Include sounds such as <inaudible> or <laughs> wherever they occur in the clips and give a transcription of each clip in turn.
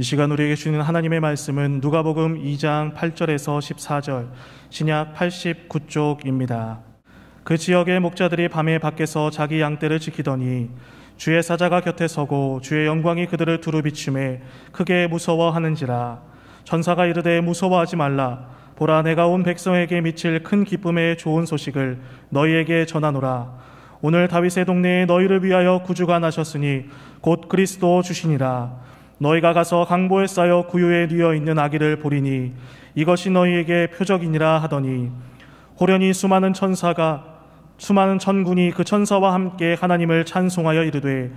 이 시간 우리에게 주는 하나님의 말씀은 누가복음 2장 8절에서 14절 신약 89쪽입니다. 그 지역의 목자들이 밤에 밖에서 자기 양떼를 지키더니 주의 사자가 곁에 서고 주의 영광이 그들을 두루 비춤에 크게 무서워하는지라 천사가 이르되 무서워하지 말라 보라 내가 온 백성에게 미칠 큰 기쁨의 좋은 소식을 너희에게 전하노라 오늘 다윗의 동네에 너희를 위하여 구주가 나셨으니 곧 그리스도 주시니라 너희가 가서 강보에 쌓여 구유에 뉘어 있는 아기를 보리니 이것이 너희에게 표적이니라 하더니 호련히 수많은 천사가 수많은 천군이 그 천사와 함께 하나님을 찬송하여 이르되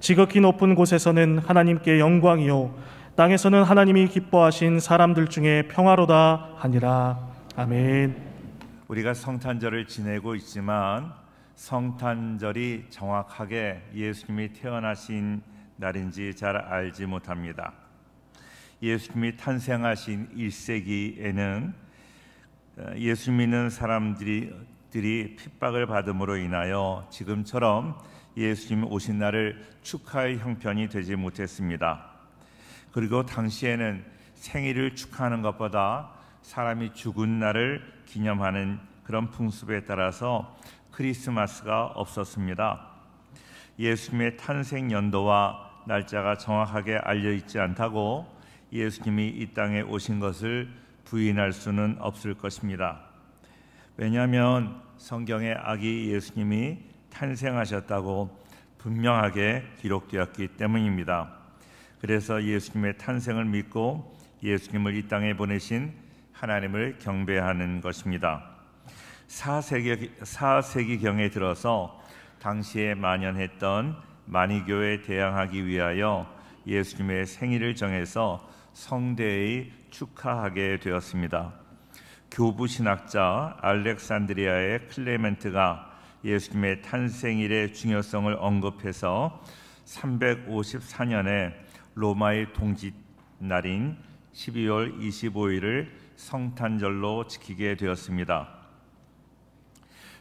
지극히 높은 곳에서는 하나님께 영광이요 땅에서는 하나님이 기뻐하신 사람들 중에 평화로다 하니라 아멘. 우리가 성탄절을 지내고 있지만 성탄절이 정확하게 예수님이 태어나신 날인지 잘 알지 못합니다. 예수님이 탄생하신 1세기에는 어, 예수 믿는 사람들이 핍박을 받음으로 인하여 지금처럼 예수님 오신 날을 축하할 형편이 되지 못했습니다. 그리고 당시에는 생일을 축하하는 것보다 사람이 죽은 날을 기념하는 그런 풍습에 따라서 크리스마스가 없었습니다. 예수님의 탄생 연도와 날짜가 정확하게 알려 있지 않다고 예수님이 이 땅에 오신 것을 부인할 수는 없을 것입니다. 왜냐하면 성경에 아기 예수님이 탄생하셨다고 분명하게 기록되었기 때문입니다. 그래서 예수님의 탄생을 믿고 예수님을 이 땅에 보내신 하나님을 경배하는 것입니다. 4세기, 4세기경에 들어서 당시에 만연했던 만이교에 대항하기 위하여 예수님의 생일을 정해서 성대의 축하하게 되었습니다. 교부 신학자 알렉산드리아의 클레멘트가 예수님의 탄생일의 중요성을 언급해서 354년에 로마의 동지 날인 12월 25일을 성탄절로 지키게 되었습니다.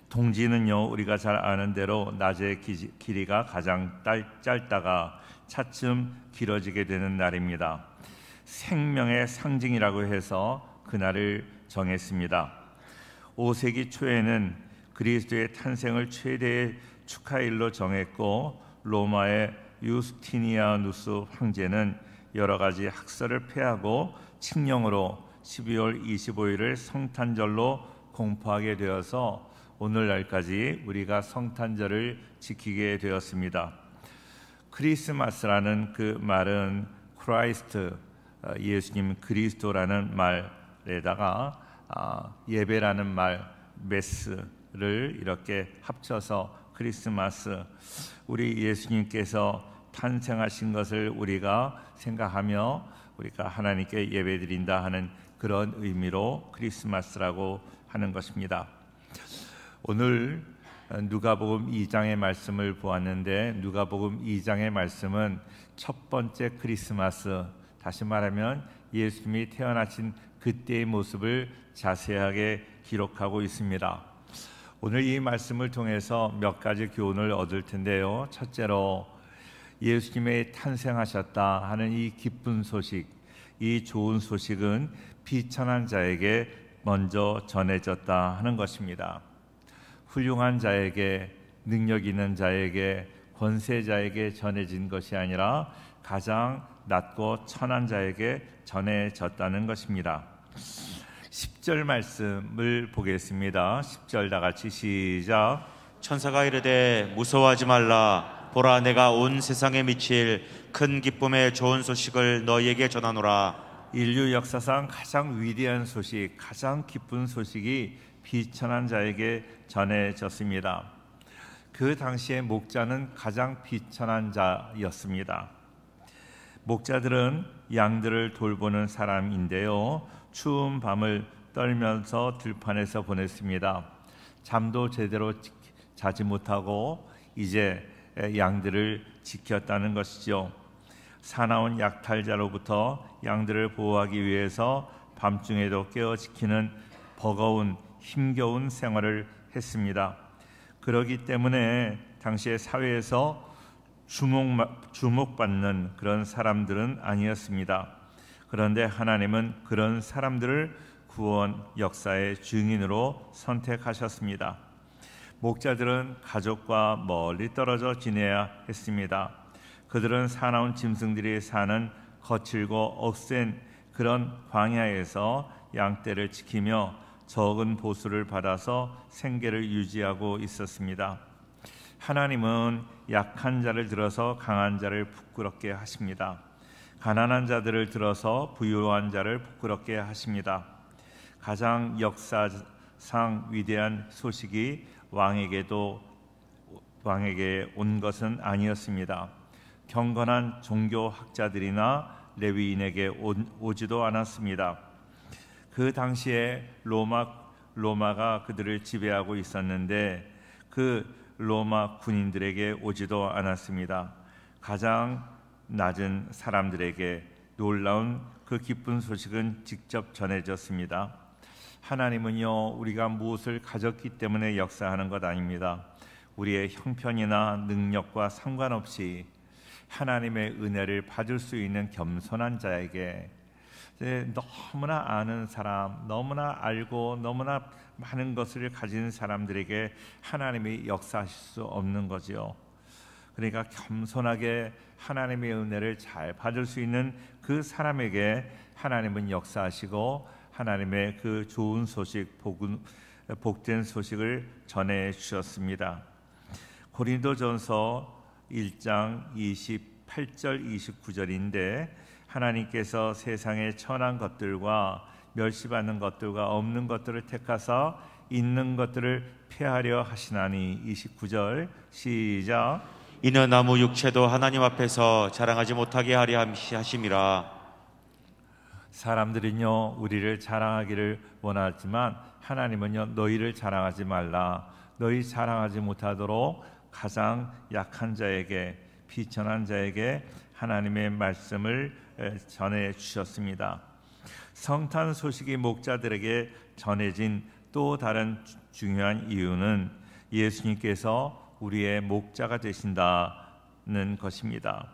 동지는요 우리가 잘 아는 대로 낮의 길이가 가장 짧다가 차츰 길어지게 되는 날입니다. 생명의 상징이라고 해서 그날을 정했습니다. 5세기 초에는 그리스도의 탄생을 최대의 축하일로 정했고 로마의 유스티니아누스 황제는 여러 가지 학설을 폐하고 칙령으로 12월 25일을 성탄절로 공포하게 되어서 오늘날까지 우리가 성탄절을 지키게 되었습니다. 크리스마스라는 그 말은 크라이스트 어, 예수님 그리스도라는 말에다가 아, 예배라는 말 메스를 이렇게 합쳐서 크리스마스 우리 예수님께서 탄생하신 것을 우리가 생각하며 우리가 하나님께 예배드린다 하는 그런 의미로 크리스마스라고 하는 것입니다. 오늘 어, 누가복음 2장의 말씀을 보았는데 누가복음 2장의 말씀은 첫 번째 크리스마스 다시 말하면 예수님이 태어나신 그때의 모습을 자세하게 기록하고 있습니다. 오늘 이 말씀을 통해서 몇 가지 교훈을 얻을 텐데요. 첫째로 예수님의 탄생하셨다 하는 이 기쁜 소식, 이 좋은 소식은 비천한 자에게 먼저 전해졌다 하는 것입니다. 훌륭한 자에게 능력 있는 자에게 권세자에게 전해진 것이 아니라 가장 낮고 천한 자에게 전해졌다는 것입니다. 10절 말씀을 보겠습니다. 10절 다 같이 시작. 천사가 이르되 무서워하지 말라 보라 내가 온 세상에 미칠 큰 기쁨의 좋은 소식을 너희에게 전하노라. 인류 역사상 가장 위대한 소식, 가장 기쁜 소식이 비천한 자에게 전해졌습니다. 그당시에 목자는 가장 비천한 자였습니다. 목자들은 양들을 돌보는 사람인데요. 추운 밤을 떨면서 들판에서 보냈습니다. 잠도 제대로 자지 못하고 이제 양들을 지켰다는 것이죠. 사나운 약탈자로부터 양들을 보호하기 위해서 밤중에도 깨어 지키는 버거운 힘겨운 생활을 했습니다. 그러기 때문에 당시의 사회에서 주목, 주목받는 그런 사람들은 아니었습니다. 그런데 하나님은 그런 사람들을 구원 역사의 증인으로 선택하셨습니다. 목자들은 가족과 멀리 떨어져 지내야 했습니다. 그들은 사나운 짐승들이 사는 거칠고 억센 그런 광야에서 양떼를 지키며 적은 보수를 받아서 생계를 유지하고 있었습니다. 하나님은 약한 자를 들어서 강한 자를 부끄럽게 하십니다. 가난한 자들을 들어서 부유한 자를 부끄럽게 하십니다. 가장 역사상 위대한 소식이 왕에게도 왕에게 온 것은 아니었습니다. 경건한 종교 학자들이나 레위인에게 오지도 않았습니다. 그 당시에 로마 로마가 그들을 지배하고 있었는데 그 로마 군인들에게 오지도 않았습니다. 가장 낮은 사람들에게 놀라운 그 기쁜 소식은 직접 전해졌습니다. 하나님은요, 우리가 무엇을 가졌기 때문에 역사하는 것 아닙니다. 우리의 형편이나 능력과 상관없이 하나님의 은혜를 받을 수 있는 겸손한 자에게 예, 너무나 아는 사람, 너무나 알고 너무나 많은 것을 가진 사람들에게 하나님이 역사하실 수 없는 거지요. 그러니까 겸손하게 하나님의 은혜를 잘 받을 수 있는 그 사람에게 하나님은 역사하시고 하나님의 그 좋은 소식, 복은, 복된 소식을 전해 주셨습니다. 고린도전서 1장 28절 29절인데 하나님께서 세상에 천한 것들과 멸시받는 것들과 없는 것들을 택하사 있는 것들을 폐하려 하시나니 29절 시작 이는 나무 육체도 하나님 앞에서 자랑하지 못하게 하려 하심이라 사람들은요 우리를 자랑하기를 원하지만 하나님은요 너희를 자랑하지 말라 너희 자랑하지 못하도록 가장 약한 자에게 비천한 자에게 하나님의 말씀을 전해 주셨습니다. 성탄 소식이 목자들에게 전해진 또 다른 중요한 이유는 예수님께서 우리의 목자가 되신다는 것입니다.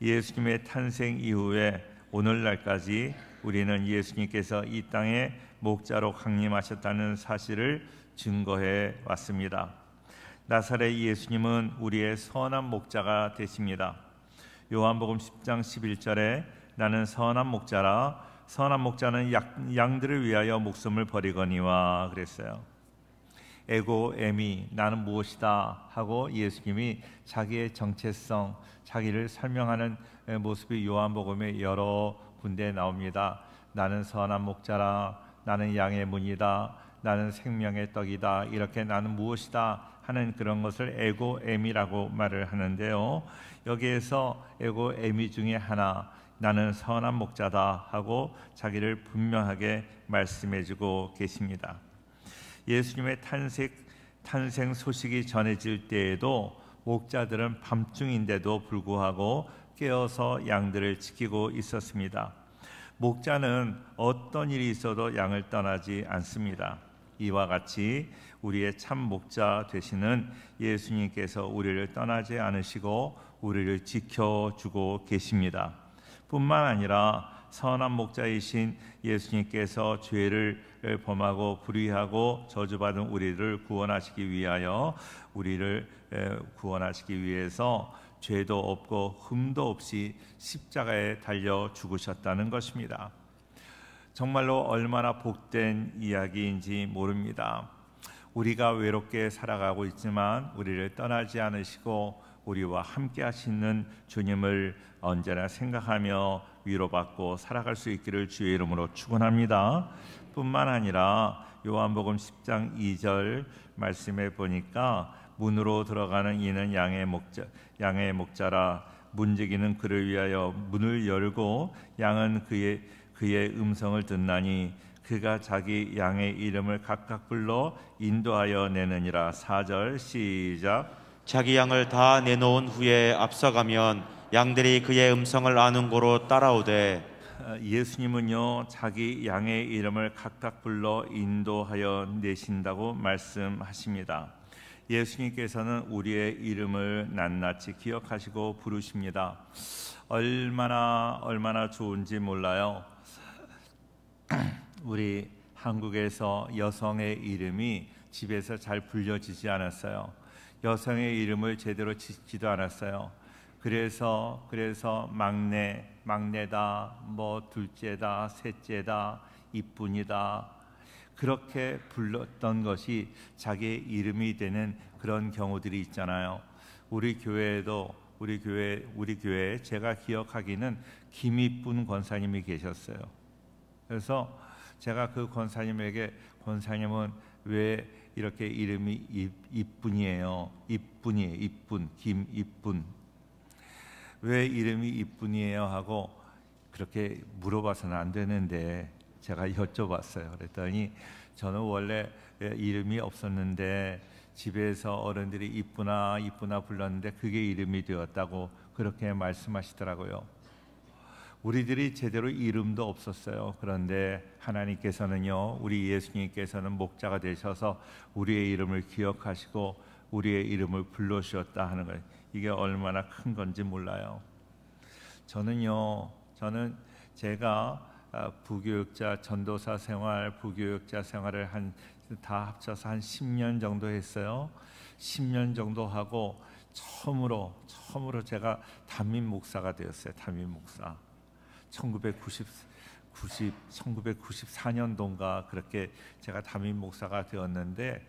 예수님의 탄생 이후에 오늘날까지 우리는 예수님께서 이 땅에 목자로 강림하셨다는 사실을 증거해 왔습니다. 나사렛 예수님은 우리의 선한 목자가 되십니다. 요한복음 10장 11절에 나는 선한 목자라 선한 목자는 양, 양들을 위하여 목숨을 버리거니와 그랬어요. 에고 에미 나는 무엇이다 하고 예수님이 자기의 정체성 자기를 설명하는 모습이 요한복음의 여러 군데 나옵니다. 나는 선한 목자라 나는 양의 문이다 나는 생명의 떡이다. 이렇게 나는 무엇이다 하는 그런 것을 에고에미라고 말을 하는데요. 여기에서 에고 에미 중에 하나 나는 선한 목자다 하고 자기를 분명하게 말씀해 주고 계십니다. 예수님의 탄생 탄생 소식이 전해질 때에도 목자들은 밤중인데도 불구하고 깨어서 양들을 지키고 있었습니다. 목자는 어떤 일이 있어도 양을 떠나지 않습니다. 이와 같이 우리의 참 목자 되시는 예수님께서 우리를 떠나지 않으시고 우리를 지켜 주고 계십니다. 뿐만 아니라 선한 목자이신 예수님께서 죄를 범하고 불의하고 저주받은 우리를 구원하시기 위하여 우리를 구원하시기 위해서 죄도 없고 흠도 없이 십자가에 달려 죽으셨다는 것입니다. 정말로 얼마나 복된 이야기인지 모릅니다. 우리가 외롭게 살아가고 있지만 우리를 떠나지 않으시고 우리와 함께 하시는 주님을 언제나 생각하며 위로받고 살아갈 수 있기를 주의 이름으로 축원합니다. 뿐만 아니라 요한복음 10장 2절 말씀해 보니까 문으로 들어가는 이는 양의 목자 양의 목자라 문지기는 그를 위하여 문을 열고 양은 그의 그의 음성을 듣나니 그가 자기 양의 이름을 각각 불러 인도하여 내느니라 사절 시작 자기 양을 다 내놓은 후에 앞서가면 양들이 그의 음성을 아는 고로 따라오되 예수님은요 자기 양의 이름을 각각 불러 인도하여 내신다고 말씀하십니다. 예수님께서는 우리의 이름을 낱낱이 기억하시고 부르십니다. 얼마나 얼마나 좋은지 몰라요. <clears throat> 우리 한국에서 여성의 이름이 집에서 잘 불려지지 않았어요. 여성의 이름을 제대로 짓지도 않았어요. 그래서 그래서 막내 막내다 뭐 둘째다 셋째다 이쁜이다 그렇게 불렀던 것이 자기의 이름이 되는 그런 경우들이 있잖아요. 우리 교회에도 우리 교회 우리 교회 제가 기억하기는 김이쁜 권사님이 계셨어요. 그래서 제가 그 권사님에게 권사님은 왜 이렇게 이름이 이, 이이에요 이뿐이에요. 이뿐 김이뿐. 왜 이름이 이뿐이에요 하고 그렇게 물어봐서는 안 되는데 제가 여쭤봤어요. 그랬더니 저는 원래 이름이 없었는데 집에서 어른들이 이쁘나 이쁘나 불렀는데 그게 이름이 되었다고 그렇게 말씀하시더라고요. 우리들이 제대로 이름도 없었어요. 그런데 하나님께서는요, 우리 예수님께서는 목자가 되셔서 우리의 이름을 기억하시고 우리의 이름을 불러주셨다 하는 거예요. 이게 얼마나 큰 건지 몰라요. 저는요, 저는 제가 어, 부교육자 전도사 생활, 부교육자 생활을 한 다 합쳐서 한 10년 정도 했어요. 10년 정도 하고 처음으로 처음으로 제가 담임 목사가 되었어요. 담임 목사. 1990 90 1994년도인가 그렇게 제가 담임 목사가 되었는데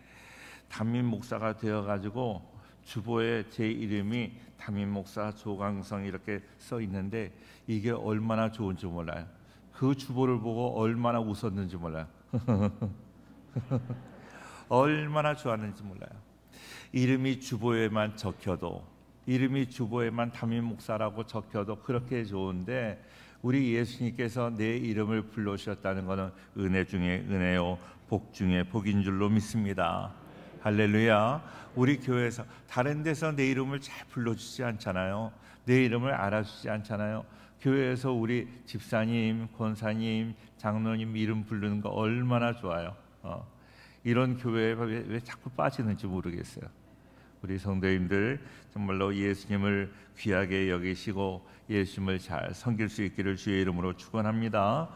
담임 목사가 되어 가지고 주보에 제 이름이 담임 목사 조강성 이렇게 써 있는데 이게 얼마나 좋은지 몰라요. 그 주보를 보고 얼마나 웃었는지 몰라요. <laughs> 얼마나 좋았는지 몰라요. 이름이 주보에만 적혀도 이름이 주보에만 담임 목사라고 적혀도 그렇게 좋은데 우리 예수님께서 내 이름을 불러주셨다는 것은 은혜 중에 은혜요 복 중에 복인 줄로 믿습니다. 할렐루야. 우리 교회에서 다른 데서 내 이름을 잘 불러주지 않잖아요. 내 이름을 알아주지 않잖아요. 교회에서 우리 집사님, 권사님, 장로님 이름 부르는 거 얼마나 좋아요. 어, 이런 교회에 왜, 왜 자꾸 빠지는지 모르겠어요. 우리 성도님들 정말로 예수님을 귀하게 여기시고 예수님을 잘 섬길 수 있기를 주의 이름으로 축원합니다.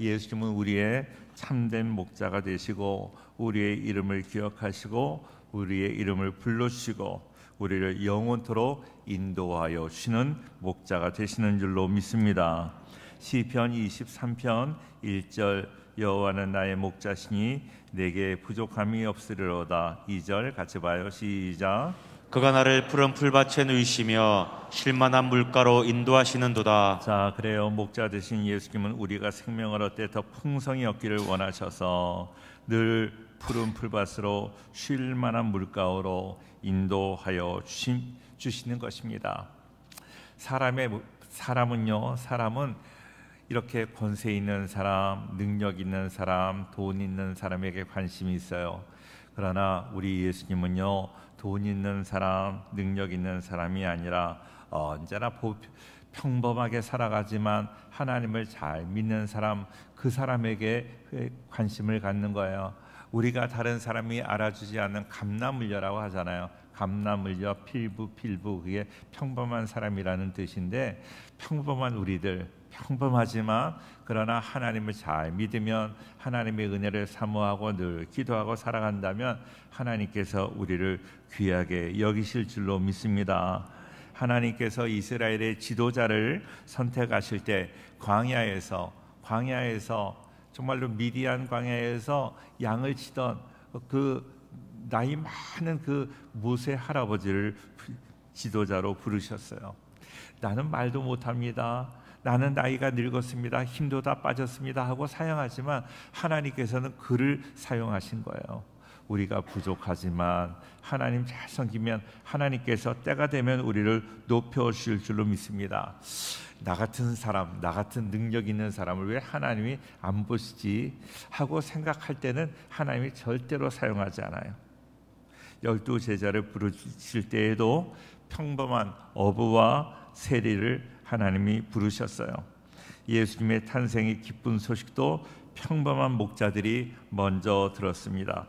예수님은 우리의 참된 목자가 되시고 우리의 이름을 기억하시고 우리의 이름을 불러주시고 우리를 영원토록 인도하여 주시는 목자가 되시는 줄로 믿습니다. 시편 23편 1절 여호와는 나의 목자시니 내게 부족함이 없으리로다. 2절 같이 봐요. 시작. 그가 나를 푸른 풀밭에 누이시며 실만한 물가로 인도하시는도다. 자, 그래요. 목자 되신 예수님은 우리가 생명을 얻되 더 풍성히 얻기를 원하셔서 늘 푸른 풀밭으로 쉴 만한 물가로 인도하여 주신, 주시는 것입니다. 사람의 사람은요, 사람은 이렇게 권세 있는 사람, 능력 있는 사람, 돈 있는 사람에게 관심이 있어요. 그러나 우리 예수님은요, 돈 있는 사람, 능력 있는 사람이 아니라 언제나 보, 평범하게 살아가지만 하나님을 잘 믿는 사람, 그 사람에게 관심을 갖는 거예요. 우리가 다른 사람이 알아주지 않는 감나물려라고 하잖아요. 감나물려, 필부, 필부 그게 평범한 사람이라는 뜻인데 평범한 우리들 평범하지만 그러나 하나님을 잘 믿으면 하나님의 은혜를 사모하고 늘 기도하고 살아간다면 하나님께서 우리를 귀하게 여기실 줄로 믿습니다. 하나님께서 이스라엘의 지도자를 선택하실 때 광야에서 광야에서 정말로 미디안 광야에서 양을 치던 그 나이 많은 그 모세 할아버지를 지도자로 부르셨어요. 나는 말도 못합니다. 나는 나이가 늙었습니다. 힘도 다 빠졌습니다. 하고 사용하지만 하나님께서는 그를 사용하신 거예요. 우리가 부족하지만 하나님 잘 섬기면 하나님께서 때가 되면 우리를 높여 주실 줄로 믿습니다. 나 같은 사람, 나 같은 능력 있는 사람을 왜 하나님이 안 보시지 하고 생각할 때는 하나님이 절대로 사용하지 않아요. 열두 제자를 부르실 때에도 평범한 어부와 세리를 하나님이 부르셨어요. 예수님의 탄생의 기쁜 소식도 평범한 목자들이 먼저 들었습니다.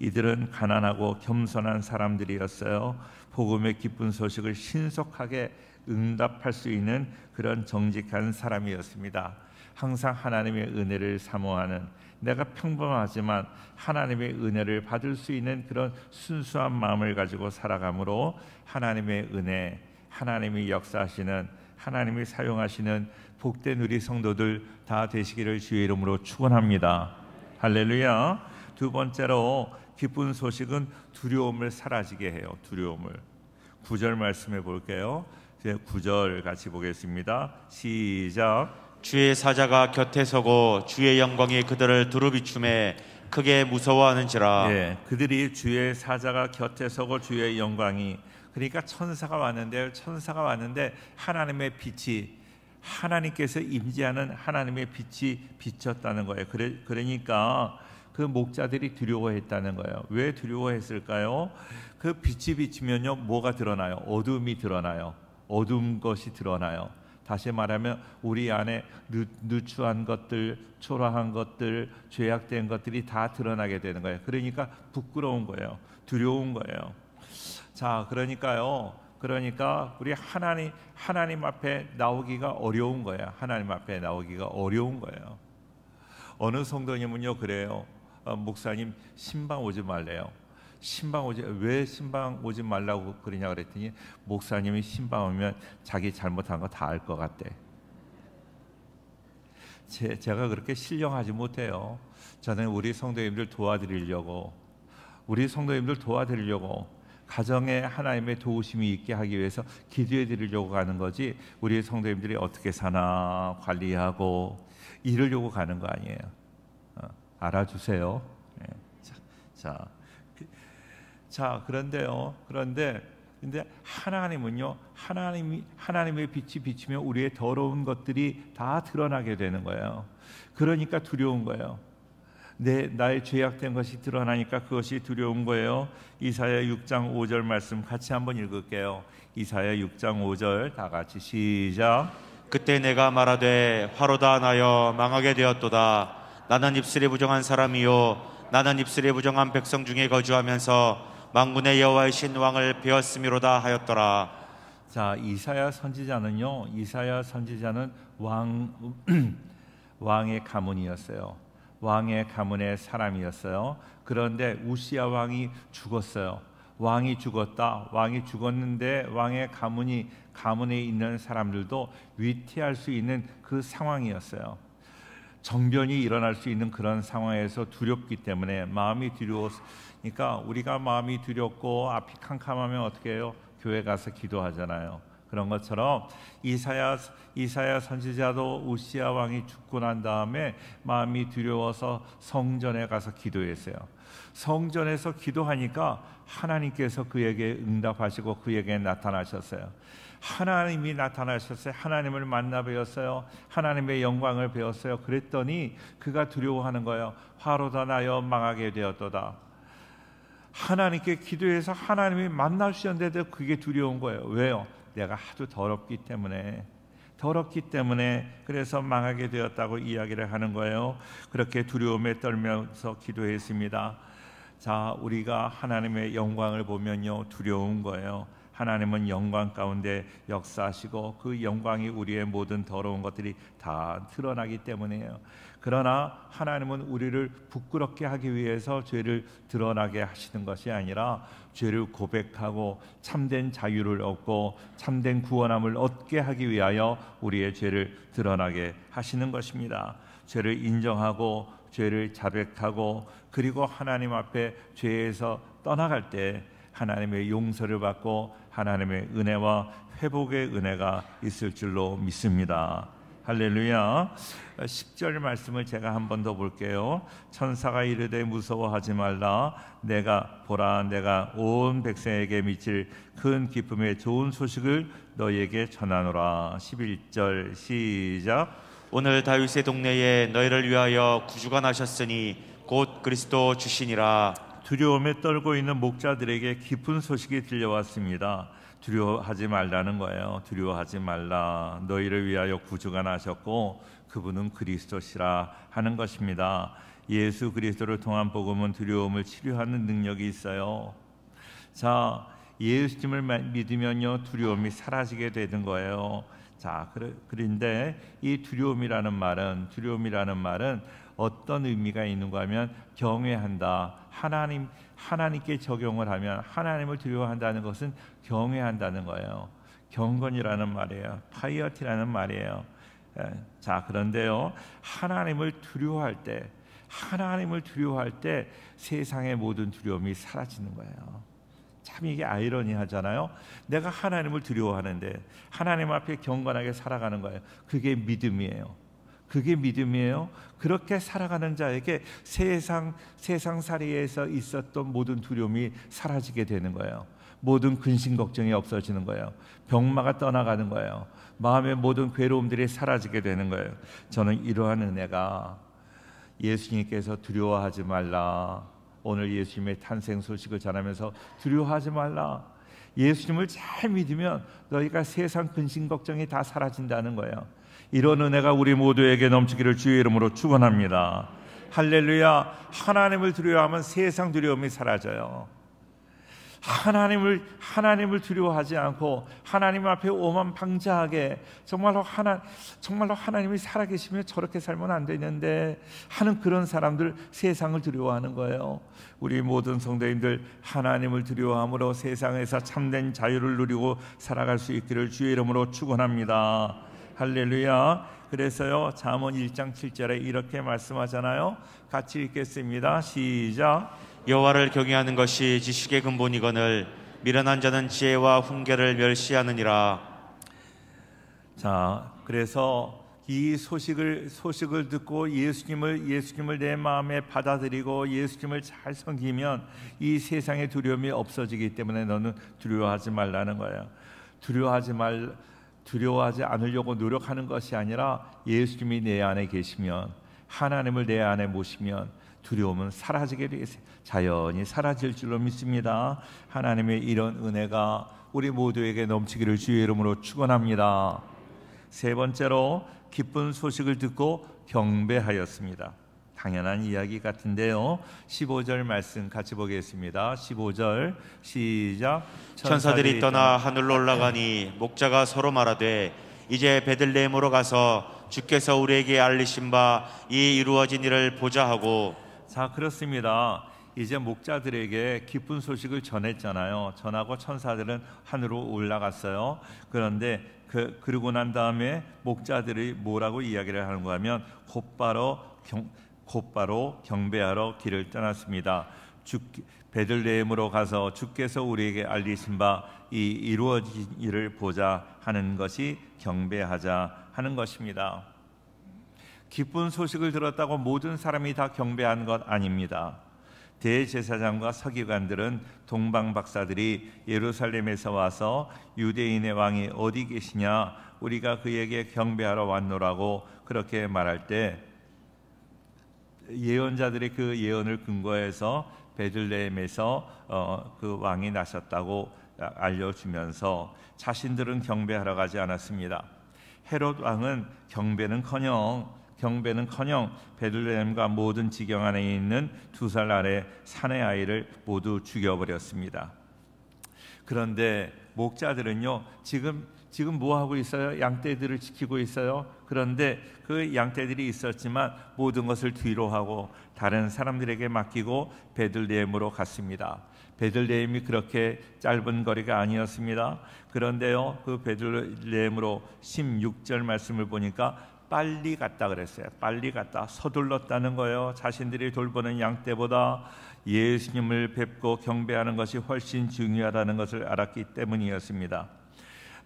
이들은 가난하고 겸손한 사람들이었어요. 복음의 기쁜 소식을 신속하게 응답할 수 있는 그런 정직한 사람이었습니다. 항상 하나님의 은혜를 사모하는 내가 평범하지만 하나님의 은혜를 받을 수 있는 그런 순수한 마음을 가지고 살아가므로 하나님의 은혜, 하나님이 역사하시는 하나님이 사용하시는 복된 우리 성도들 다 되시기를 주의 이름으로 축원합니다. 할렐루야. 두 번째로 기쁜 소식은 두려움을 사라지게 해요. 두려움을. 구절 말씀해 볼게요. 이제 9절 같이 보겠습니다. 시작. 주의 사자가 곁에 서고 주의 영광이 그들을 두루비춤에 크게 무서워하는지라. 예, 그들이 주의 사자가 곁에 서고 주의 영광이 그러니까 천사가 왔는데 천사가 왔는데 하나님의 빛이 하나님께서 임재하는 하나님의 빛이 비쳤다는 거예요. 그래, 그러니까 그 목자들이 두려워했다는 거예요. 왜 두려워했을까요? 그 빛이 비치면요 뭐가 드러나요? 어둠이 드러나요. 어두운 것이 드러나요. 다시 말하면 우리 안에 누, 추한 것들, 초라한 것들, 죄악된 것들이 다 드러나게 되는 거예요. 그러니까 부끄러운 거예요. 두려운 거예요. 자, 그러니까요. 그러니까 우리 하나님 하나님 앞에 나오기가 어려운 거예요. 하나님 앞에 나오기가 어려운 거예요. 어느 성도님은요 그래요. 어, 목사님 신방 오지 말래요. 신방 오지 왜 신방 오지 말라고 그러냐 그랬더니 목사님이 신방 오면 자기 잘못한 거 다 알 것 같대. 제, 제가 그렇게 신령하지 못해요. 저는 우리 성도님들 도와드리려고 우리 성도님들 도와드리려고 가정에 하나님의 도우심이 있게 하기 위해서 기도해 드리려고 가는 거지 우리 성도님들이 어떻게 사나 관리하고 이러려고 가는 거 아니에요. 어, 알아주세요. 네. 자, 자. 자, 그런데요. 그런데 근데 하나님은요. 하나님이 하나님의 빛이 비치면 우리의 더러운 것들이 다 드러나게 되는 거예요. 그러니까 두려운 거예요. 내 나의 죄악된 것이 드러나니까 그것이 두려운 거예요. 이사야 6장 5절 말씀 같이 한번 읽을게요. 이사야 6장 5절 다 같이 시작. 그때 내가 말하되 화로다 나여 망하게 되었도다. 나는 입술이 부정한 사람이요 나는 입술이 부정한 백성 중에 거주하면서 망군의 여호와이신 왕을 배웠음이로다 하였더라. 자, 이사야 선지자는요. 이사야 선지자는 왕 <clears throat> 왕의 가문이었어요. 왕의 가문의 사람이었어요. 그런데 우시아 왕이 죽었어요. 왕이 죽었다. 왕이 죽었는데 왕의 가문이 가문에 있는 사람들도 위태할 수 있는 그 상황이었어요. 정변이 일어날 수 있는 그런 상황에서 두렵기 때문에 마음이 두려워서 그러니까 우리가 마음이 두렵고 앞이 캄캄하면 어떻게 해요? 교회 가서 기도하잖아요. 그런 것처럼 이사야 이사야 선지자도 우시아 왕이 죽고 난 다음에 마음이 두려워서 성전에 가서 기도했어요. 성전에서 기도하니까 하나님께서 그에게 응답하시고 그에게 나타나셨어요. 하나님이 나타나셨어요. 하나님을 만나 배웠어요. 하나님의 영광을 배웠어요. 그랬더니 그가 두려워하는 거예요. 화로 다 나여 망하게 되었도다. 하나님께 기도해서 하나님이 만나주셨는데도 그게 두려운 거예요. 왜요? 내가 하도 더럽기 때문에 더럽기 때문에 그래서 망하게 되었다고 이야기를 하는 거예요. 그렇게 두려움에 떨면서 기도했습니다. 자, 우리가 하나님의 영광을 보면요, 두려운 거예요. 하나님은 영광 가운데 역사하시고 그 영광이 우리의 모든 더러운 것들이 다 드러나기 때문이에요. 그러나 하나님은 우리를 부끄럽게 하기 위해서 죄를 드러나게 하시는 것이 아니라 죄를 고백하고 참된 자유를 얻고 참된 구원함을 얻게 하기 위하여 우리의 죄를 드러나게 하시는 것입니다. 죄를 인정하고 죄를 자백하고 그리고 하나님 앞에 죄에서 떠나갈 때 하나님의 용서를 받고 하나님의 은혜와 회복의 은혜가 있을 줄로 믿습니다. 할렐루야. 10절 말씀을 제가 한 번 더 볼게요. 천사가 이르되 무서워하지 말라. 내가 보라 내가 온 백성에게 미칠 큰 기쁨의 좋은 소식을 너희에게 전하노라. 11절 시작. 오늘 다윗의 동네에 너희를 위하여 구주가 나셨으니 곧 그리스도 주시니라. 두려움에 떨고 있는 목자들에게 깊은 소식이 들려왔습니다. 두려워하지 말라는 거예요. 두려워하지 말라. 너희를 위하여 구주가 나셨고 그분은 그리스도시라 하는 것입니다. 예수 그리스도를 통한 복음은 두려움을 치료하는 능력이 있어요. 자, 예수님을 믿으면요 두려움이 사라지게 되는 거예요. 자, 그런데 이 두려움이라는 말은 두려움이라는 말은 어떤 의미가 있는가 하면 경외한다, 하나님 하나님께 적용을 하면 하나님을 두려워한다는 것은 경외한다는 거예요. 경건이라는 말이에요. 파이어티라는 말이에요. 예, 자, 그런데요. 하나님을 두려워할 때 하나님을 두려워할 때 세상의 모든 두려움이 사라지는 거예요. 참 이게 아이러니하잖아요. 내가 하나님을 두려워하는데 하나님 앞에 경건하게 살아가는 거예요. 그게 믿음이에요. 그게 믿음이에요. 그렇게 살아가는 자에게 세상 세상살이에서 있었던 모든 두려움이 사라지게 되는 거예요. 모든 근심 걱정이 없어지는 거예요. 병마가 떠나가는 거예요. 마음의 모든 괴로움들이 사라지게 되는 거예요. 저는 이러한 은혜가 예수님께서 두려워하지 말라. 오늘 예수님의 탄생 소식을 전하면서 두려워하지 말라. 예수님을 잘 믿으면 너희가 세상 근심 걱정이 다 사라진다는 거예요. 이런 은혜가 우리 모두에게 넘치기를 주의 이름으로 축원합니다. 할렐루야. 하나님을 두려워하면 세상 두려움이 사라져요. 하나님을 하나님을 두려워하지 않고 하나님 앞에 오만 방자하게 정말로 하나 정말로 하나님이 살아계시면 저렇게 살면 안 되는데 하는 그런 사람들 세상을 두려워하는 거예요. 우리 모든 성도님들 하나님을 두려워함으로 세상에서 참된 자유를 누리고 살아갈 수 있기를 주의 이름으로 축원합니다. 할렐루야. 그래서요 잠언 1장 7절에 이렇게 말씀하잖아요. 같이 읽겠습니다. 시작. 여호와를 경외하는 것이 지식의 근본이거늘 미련한 자는 지혜와 훈계를 멸시하느니라. 자, 그래서 이 소식을 소식을 듣고 예수님을 예수님을 내 마음에 받아들이고 예수님을 잘 섬기면 이 세상의 두려움이 없어지기 때문에 너는 두려워하지 말라는 거예요 두려워하지 말 두려워하지 않으려고 노력하는 것이 아니라 예수님이 내 안에 계시면 하나님을 내 안에 모시면 두려움은 사라지게 되겠어요. 자연히 사라질 줄로 믿습니다. 하나님의 이런 은혜가 우리 모두에게 넘치기를 주의 이름으로 축원합니다. 세 번째로 기쁜 소식을 듣고 경배하였습니다. 당연한 이야기 같은데요. 15절 말씀 같이 보겠습니다. 15절 시작. 천사들이 떠나 하늘로 올라가니 목자가 서로 말하되 이제 베들레헴으로 가서 주께서 우리에게 알리신 바 이 이루어진 일을 보자 하고 자 그렇습니다. 이제 목자들에게 기쁜 소식을 전했잖아요. 전하고 천사들은 하늘로 올라갔어요. 그런데 그, 그러고 난 다음에 목자들이 뭐라고 이야기를 하는거 하면 곧바로 경, 곧바로 경배하러 길을 떠났습니다. 주, 베들레헴으로 가서 주께서 우리에게 알리신 바 이 이루어진 일을 보자 하는 것이 경배하자 하는 것입니다. 기쁜 소식을 들었다고 모든 사람이 다 경배한 것 아닙니다. 대제사장과 서기관들은 동방 박사들이 예루살렘에서 와서 유대인의 왕이 어디 계시냐 우리가 그에게 경배하러 왔노라고 그렇게 말할 때 예언자들의 그 예언을 근거해서 베들레헴에서 어, 그 왕이 나셨다고 알려주면서 자신들은 경배하러 가지 않았습니다. 헤롯 왕은 경배는커녕 경배는커녕 베들레헴과 모든 지경 안에 있는 두 살 아래 사내 아이를 모두 죽여버렸습니다. 그런데 목자들은요 지금 지금 뭐 하고 있어요? 양떼들을 지키고 있어요. 그런데 그 양떼들이 있었지만 모든 것을 뒤로 하고 다른 사람들에게 맡기고 베들레헴으로 갔습니다. 베들레헴이 그렇게 짧은 거리가 아니었습니다. 그런데요, 그 베들레헴으로 16절 말씀을 보니까 빨리 갔다 그랬어요. 빨리 갔다 서둘렀다는 거예요. 자신들이 돌보는 양떼보다 예수님을 뵙고 경배하는 것이 훨씬 중요하다는 것을 알았기 때문이었습니다.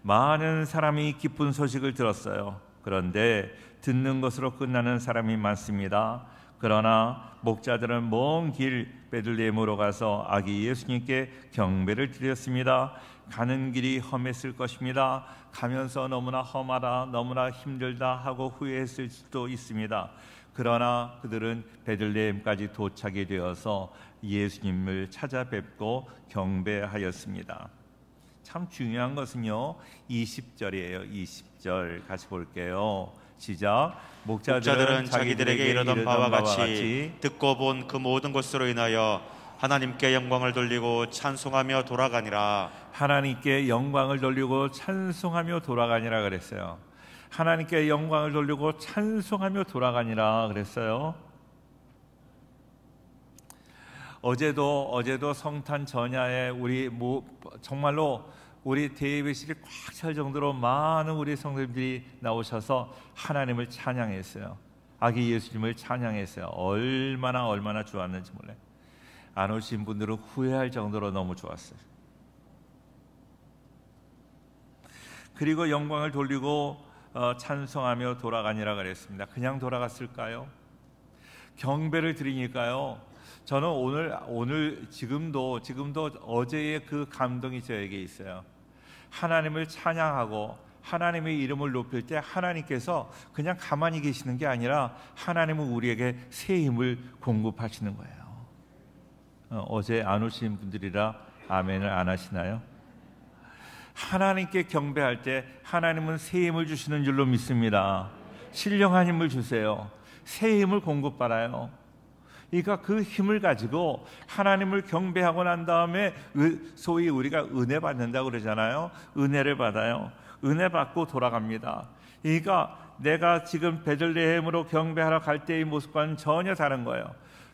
많은 사람이 기쁜 소식을 들었어요. 그런데 듣는 것으로 끝나는 사람이 많습니다. 그러나 목자들은 먼 길 베들레헴으로 가서 아기 예수님께 경배를 드렸습니다. 가는 길이 험했을 것입니다. 가면서 너무나 험하다, 너무나 힘들다 하고 후회했을 수도 있습니다. 그러나 그들은 베들레헴까지 도착이 되어서 예수님을 찾아뵙고 경배하였습니다. 참 중요한 것은요. 20절이에요. 20절 같이 볼게요. 시작. 목자들은, 목자들은 자기들에게 이르던 바와 같이, 같이 듣고 본 그 모든 것으로 인하여 하나님께 영광을 돌리고 찬송하며 돌아가니라. 하나님께 영광을 돌리고 찬송하며 돌아가니라 그랬어요. 하나님께 영광을 돌리고 찬송하며 돌아가니라 그랬어요. 어제도 어제도 성탄 전야에 우리 뭐 정말로 우리 대예배실이 꽉 찰 정도로 많은 우리 성도들이 나오셔서 하나님을 찬양했어요. 아기 예수님을 찬양했어요. 얼마나 얼마나 좋았는지 몰라요. 안 오신 분들은 후회할 정도로 너무 좋았어요. 그리고 영광을 돌리고 어, 찬송하며 돌아가니라 그랬습니다. 그냥 돌아갔을까요? 경배를 드리니까요. 저는 오늘 오늘 지금도 지금도 어제의 그 감동이 저에게 있어요. 하나님을 찬양하고 하나님의 이름을 높일 때 하나님께서 그냥 가만히 계시는 게 아니라 하나님은 우리에게 새 힘을 공급하시는 거예요. 어, 제안 오신 분들이라 아멘을 안 하시나요? 하나님께 경배할 때 하나님은 새 힘을 주시는 줄로 믿습니다. 신령한 힘을 주세요. 새 힘을 공급받아요. 그러니까 그 힘을 가지고 하나님을 경배하고 난 다음에 소위 우리가 은혜 받는다 고 그러잖아요. 은혜를 받아요. 은혜 받고 돌아갑니다. 그러니까 내가 지금 베들레헴으로 경배하러 갈 때의 모습과는 전혀 다른 거예요.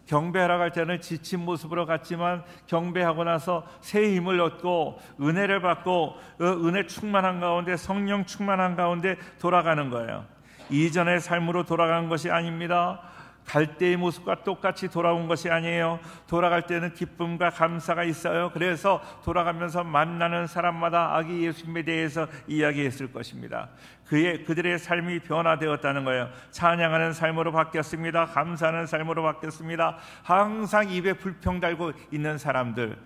경배하러 갈 때는 지친 모습으로 갔지만 경배하고 나서 새 힘을 얻고 은혜를 받고 어, 은혜 충만한 가운데 성령 충만한 가운데 돌아가는 거예요. 이전의 삶으로 돌아간 것이 아닙니다. 갈 때의 모습과 똑같이 돌아온 것이 아니에요. 돌아갈 때는 기쁨과 감사가 있어요. 그래서 돌아가면서 만나는 사람마다 아기 예수님에 대해서 이야기했을 것입니다. 그의 그들의 삶이 변화되었다는 거예요. 찬양하는 삶으로 바뀌었습니다. 감사하는 삶으로 바뀌었습니다. 항상 입에 불평 달고 있는 사람들.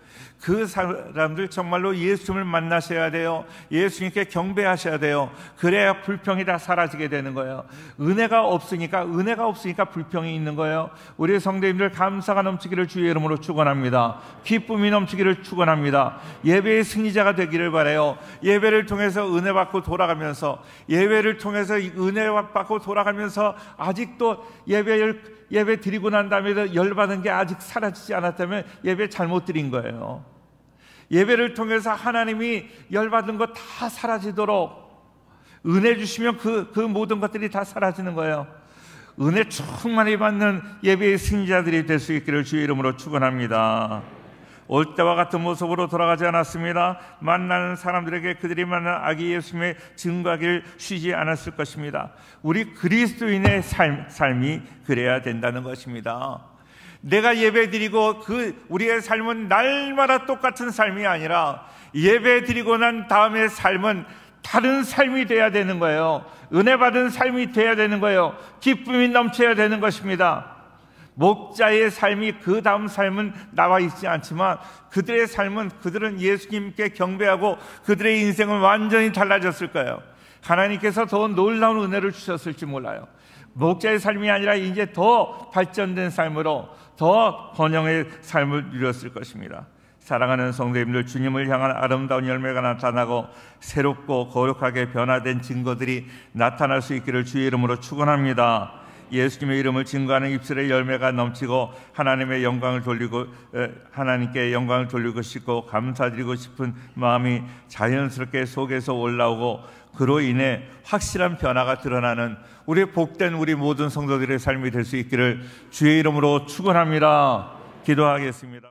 그 사람들 정말로 예수님을 만나셔야 돼요. 예수님께 경배하셔야 돼요. 그래야 불평이 다 사라지게 되는 거예요. 은혜가 없으니까 은혜가 없으니까 불평이 있는 거예요. 우리 성대님들 감사가 넘치기를 주의 이름으로 축원합니다. 기쁨이 넘치기를 축원합니다. 예배의 승리자가 되기를 바래요. 예배를 통해서 은혜 받고 돌아가면서 예배를 통해서 은혜와 받고 돌아가면서 아직도 예배를 예배 드리고 난 다음에도 열받은 게 아직 사라지지 않았다면 예배 잘못 드린 거예요. 예배를 통해서 하나님이 열받은 거 다 사라지도록 은혜 주시면 그, 그 모든 것들이 다 사라지는 거예요. 은혜 충만히 받는 예배의 승자들이 될 수 있기를 주의 이름으로 축원합니다. 올 때와 같은 모습으로 돌아가지 않았습니다. 만나는 사람들에게 그들이 만난 아기 예수님의 증거하기를 쉬지 않았을 것입니다. 우리 그리스도인의 삶, 삶이 그래야 된다는 것입니다. 내가 예배드리고 그 우리의 삶은 날마다 똑같은 삶이 아니라 예배드리고 난다음의 삶은 다른 삶이 돼야 되는 거예요. 은혜 받은 삶이 돼야 되는 거예요. 기쁨이 넘쳐야 되는 것입니다. 목자의 삶이 그 다음 삶은 나와 있지 않지만 그들의 삶은 그들은 예수님께 경배하고 그들의 인생은 완전히 달라졌을 거예요. 하나님께서 더 놀라운 은혜를 주셨을지 몰라요. 목자의 삶이 아니라 이제 더 발전된 삶으로 더 번영의 삶을 누렸을 것입니다. 사랑하는 성도님들 주님을 향한 아름다운 열매가 나타나고 새롭고 거룩하게 변화된 증거들이 나타날 수 있기를 주의 이름으로 축원합니다. 예수님의 이름을 증거하는 입술의 열매가 넘치고 하나님의 영광을 돌리고 하나님께 영광을 돌리고 싶고 감사드리고 싶은 마음이 자연스럽게 속에서 올라오고 그로 인해 확실한 변화가 드러나는 우리 복된 우리 모든 성도들의 삶이 될 수 있기를 주의 이름으로 축원합니다. 기도하겠습니다.